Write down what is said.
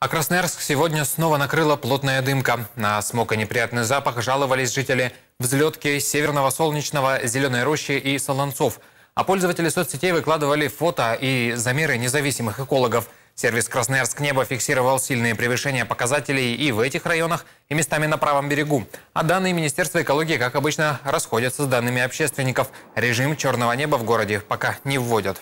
А Красноярск сегодня снова накрыла плотная дымка. На смог и неприятный запах жаловались жители взлетки Северного Солнечного, Зеленой Рощи и Солонцов. А пользователи соцсетей выкладывали фото и замеры независимых экологов. Сервис «Красноярск Небо» фиксировал сильные превышения показателей и в этих районах, и местами на правом берегу. А данные Министерства экологии, как обычно, расходятся с данными общественников. Режим черного неба в городе пока не вводят.